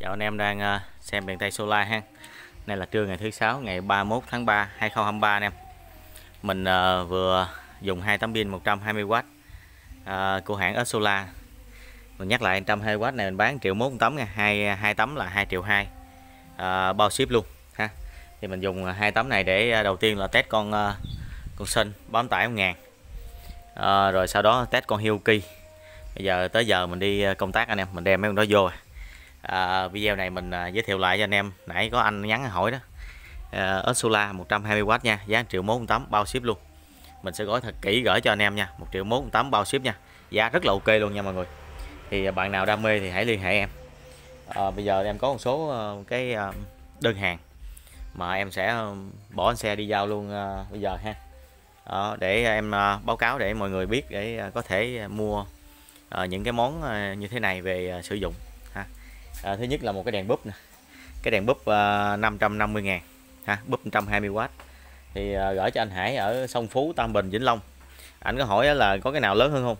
Chào anh em đang ờ, xem miền tây solar ha. nay là trưa ngày thứ sáu ngày 31 tháng 3 2023 anh em. Mình ờ, vừa dùng hai tấm pin 120W ờ, của hãng esola, Mình nhắc lại 120W này mình bán triệu mốt tấm nha, hai hai tấm là 2 triệu hai bao ship luôn ha. Thì mình dùng hai tấm này để đầu tiên là test con con Sun bám tải 1 ngàn, rồi sau đó test con Hioki. Bây giờ tới giờ mình đi công tác anh em, mình đem mấy con đó vô rồi à, video này mình à, giới thiệu lại cho anh em nãy có anh nhắn hỏi đó à, Ursula 120W nha giá 1 triệu 48 bao ship luôn mình sẽ gói thật kỹ gửi cho anh em nha 1 triệu mốt 48 bao ship nha giá rất là ok luôn nha mọi người thì à, bạn nào đam mê thì hãy liên hệ em à, bây giờ em có một số à, cái à, đơn hàng mà em sẽ bỏ xe đi giao luôn bây giờ ha đó, để em báo cáo để mọi người biết để có thể mua những cái món như thế này về sử dụng à, thứ nhất là một cái đèn búp nè cái đèn búp à, 550 ngàn ha búp 120W thì à, gửi cho anh Hải ở Sông Phú Tam Bình Vĩnh Long anh có hỏi là có cái nào lớn hơn không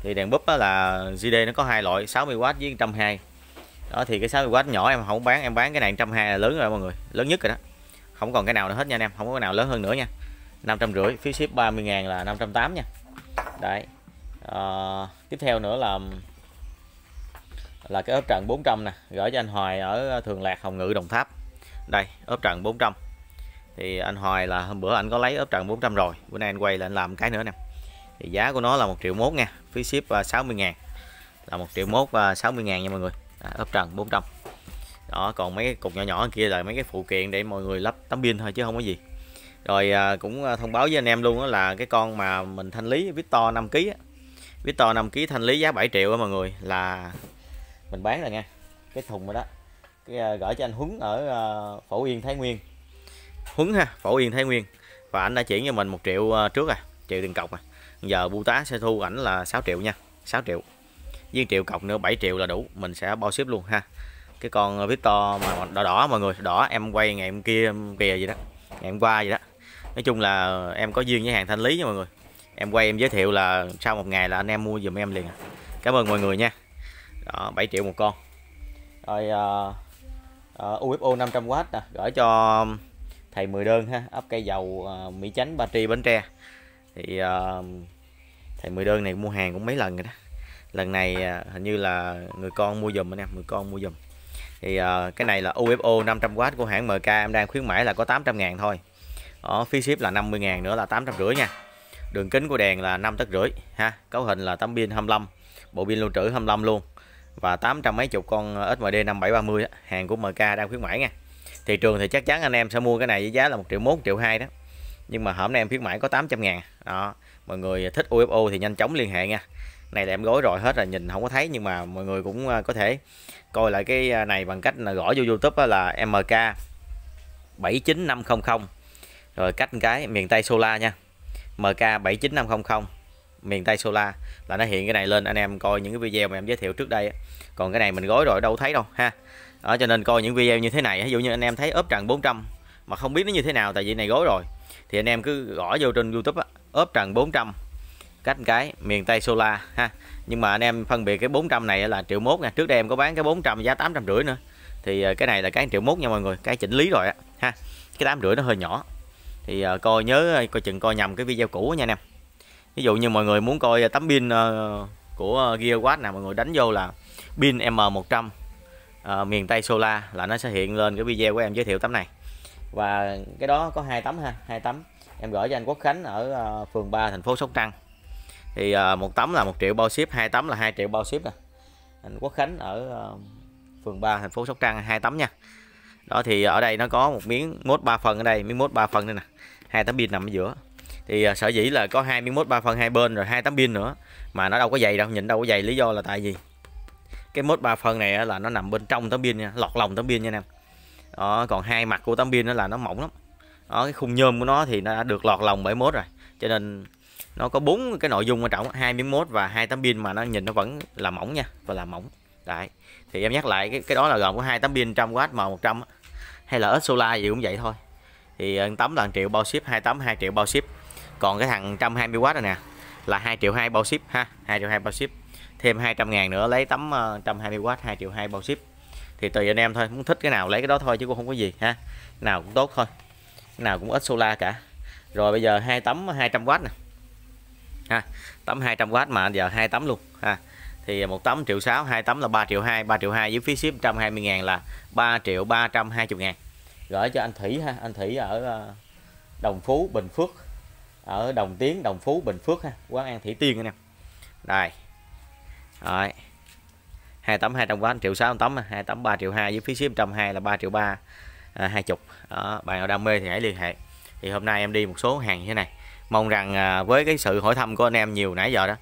thì đèn búp là GD nó có hai loại 60W với 120 đó thì cái 60W nhỏ em không bán em bán cái này 120 là lớn rồi mọi người lớn nhất rồi đó không còn cái nào nữa hết nha anh em không có cái nào lớn hơn nữa nha 550 phí ship 30 ngàn là 580 nha đấy à, tiếp theo nữa là là cái ốp trần 400 nè gửi cho anh Hoài ở Thường Lạc Hồng Ngự Đồng Tháp đây ốp trần 400 thì anh Hoài là hôm bữa anh có lấy ốp trần 400 rồi bữa nay anh quay lại anh làm cái nữa nè thì giá của nó là 1 triệu mốt nha phí ship 60 ngàn là 1 triệu mốt và 60 ngàn nha mọi người à, ốp trần 400 đó còn mấy cái cục nhỏ nhỏ kia là mấy cái phụ kiện để mọi người lắp tấm pin thôi chứ không có gì rồi à, cũng à, thông báo với anh em luôn đó là cái con mà mình thanh lý Victor 5 kg Victor 5 kg thanh lý giá 7 triệu đó mọi người là mình bán rồi nha cái thùng rồi đó cái, ờ, gửi cho anh Huấn ở ờ, Phổ Yên Thái Nguyên Huấn ha Phổ Yên Thái Nguyên và anh đã chuyển cho mình một triệu ờ, trước à triệu tiền cọc à giờ bu tá sẽ thu ảnh là 6 triệu nha 6 triệu với triệu cọc nữa 7 triệu là đủ mình sẽ bao ship luôn ha cái con Victor mà đỏ đỏ mọi người đỏ em quay ngày hôm kia em kìa gì đó ngày hôm qua gì đó nói chung là em có duyên với hàng thanh lý nha mọi người em quay em giới thiệu là sau một ngày là anh em mua giùm em liền à. cảm ơn mọi người nha đó, ờ, 7 triệu một con rồi uh, uh, UFO 500W nè gửi cho thầy 10 đơn ha ấp cây dầu uh, Mỹ Chánh Ba Tri Bến Tre thì uh, thầy 10 đơn này mua hàng cũng mấy lần rồi đó lần này uh, hình như là người con mua dùm anh em người con mua dùm thì uh, cái này là UFO 500W của hãng MK em đang khuyến mãi là có 800 ngàn thôi ở phí ship là 50 ngàn nữa là rưỡi nha đường kính của đèn là 5 tấc rưỡi ha cấu hình là tấm pin 25 bộ pin lưu trữ 25 luôn và 800 mấy chục con SMD 5730 đó, hàng của MK đang khuyến mãi nha thị trường thì chắc chắn anh em sẽ mua cái này với giá là 1 triệu 1 triệu 2 đó nhưng mà hôm nay em khuyến mãi có 800 ngàn đó mọi người thích UFO thì nhanh chóng liên hệ nha này là em gói rồi hết rồi nhìn không có thấy nhưng mà mọi người cũng ờ, có thể coi lại cái ờ, này bằng cách là gõ vô YouTube là MK 79500 rồi cách cái miền Tây Solar nha MK 79500 miền Tây Solar là nó hiện cái này lên anh em coi những cái video mà em giới thiệu trước đây còn cái này mình gói rồi đâu thấy đâu ha đó, cho nên coi những video như thế này ví dụ như anh em thấy ốp trần 400 mà không biết nó như thế nào tại vì này gói rồi thì anh em cứ gõ vô trên YouTube á, ốp trần 400 cách cái miền Tây Solar ha nhưng mà anh em phân biệt cái 400 này là triệu mốt nha trước đây em có bán cái 400 giá 800 rưỡi nữa thì ờ, cái này là cái triệu mốt nha mọi người cái chỉnh lý rồi ha cái tám rưỡi nó hơi nhỏ thì ờ, coi nhớ ờ, coi chừng coi nhầm cái video cũ nha anh em ví dụ như mọi người muốn coi à, tấm pin à, của à, Gearwatt nào mọi người đánh vô là pin M100 à, miền Tây Solar là nó sẽ hiện lên cái video của em giới thiệu tấm này và cái đó có hai tấm ha hai tấm em gửi cho anh Quốc Khánh ở phường 3 thành phố Sóc Trăng thì à, một tấm là một triệu bao ship hai tấm là hai triệu bao ship nè anh Quốc Khánh ở phường 3 thành phố Sóc Trăng hai tấm nha đó thì ở đây nó có một miếng mốt ba phần ở đây miếng mốt ba phần đây nè hai tấm pin nằm ở giữa thì à, sở dĩ là có 21 3 phần hai bên rồi hai tấm pin nữa mà nó đâu có dày đâu nhìn đâu có dày lý do là tại vì cái mốt 3 phần này là nó nằm bên trong tấm pin nha lọt lòng tấm pin nha anh em đó, còn hai mặt của tấm pin nó là nó mỏng lắm đó, cái khung nhôm của nó thì nó đã được lọt lòng bởi mốt rồi cho nên nó có bốn cái nội dung quan trọng hai miếng mốt và hai tấm pin mà nó nhìn nó vẫn là mỏng nha và là mỏng đấy thì em nhắc lại cái cái đó là gồm có hai tấm pin trong Wh M100 hay là ít solar gì cũng vậy thôi thì à, tấm là 1 triệu bao ship hai tấm 2 triệu bao ship còn cái thằng 120W này nè là 2 triệu 2 bao ship ha 2 triệu 2 bao ship thêm 200 ngàn nữa lấy tấm 120W ờ, 2 triệu 2 bao ship thì tùy anh em thôi muốn thích cái nào lấy cái đó thôi chứ cũng không có gì ha nào cũng tốt thôi nào cũng ít solar cả rồi bây giờ hai tấm 200W nè ha tấm 200W mà giờ hai tấm luôn ha thì một tấm triệu sáu hai tấm là 3 triệu 2 3 triệu 2 với phí ship 120 ngàn là 3 triệu 320 ngàn gửi cho anh Thủy ha anh Thủy ở ờ, Đồng Phú Bình Phước ở Đồng Tiến Đồng Phú Bình Phước ha quán ăn Thủy Tiên anh em. đây rồi hai tấm hai trăm quá triệu sáu tấm hai tấm ba triệu hai với phí ship trăm hai là ba triệu ba à, hai chục bạn nào đam mê thì hãy liên hệ thì hôm nay em đi một số hàng như thế này mong rằng à, với cái sự hỏi thăm của anh em nhiều nãy giờ đó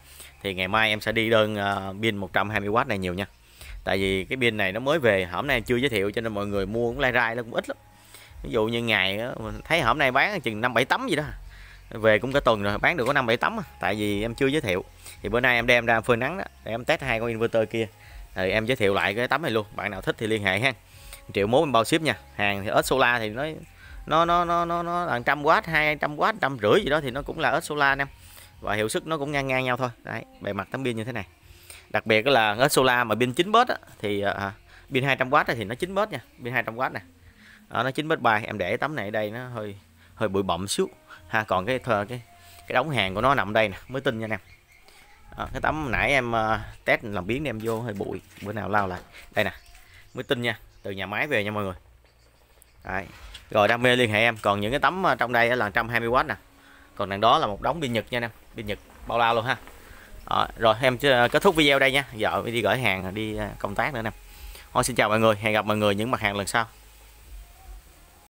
thì ngày mai em sẽ đi đơn à, pin 120W này nhiều nha tại vì cái pin này nó mới về hôm nay em chưa giới thiệu cho nên mọi người mua cũng lai rai nó cũng ít lắm ví dụ như ngày đó, thấy hôm nay bán chừng năm bảy tấm gì đó về cũng cả tuần rồi bán được có năm bảy tấm à. tại vì em chưa giới thiệu thì bữa nay em đem ra phơi nắng đó để em test hai con inverter kia thì em giới thiệu lại cái tấm này luôn bạn nào thích thì liên hệ ha triệu mốt em bao ship nha hàng thì ớt solar thì nó nó nó nó nó nó là trăm w hai trăm w trăm rưỡi gì đó thì nó cũng là ớt solar em và hiệu suất nó cũng ngang ngang nhau thôi đấy bề mặt tấm pin như thế này đặc biệt là ớt solar mà pin 9 bớt á, thì à, à pin 200W thì nó 9 bớt nha pin 200W nè à, nó 9 bớt bài em để tấm này ở đây nó hơi hơi bụi bậm xíu ha còn cái thờ cái cái đóng hàng của nó nằm đây nè mới tin nha anh à, cái tấm nãy em uh, test làm biến đem vô hơi bụi bữa nào lao lại đây nè mới tin nha từ nhà máy về nha mọi người Đấy. rồi đam mê liên hệ em còn những cái tấm ờ, trong đây là 120W nè còn đằng đó là một đống pin nhật nha anh pin nhật bao lao luôn ha à, rồi em kết thúc video đây nha vợ đi gửi hàng đi ờ, công tác nữa nè thôi xin chào mọi người hẹn gặp mọi người những mặt hàng lần sau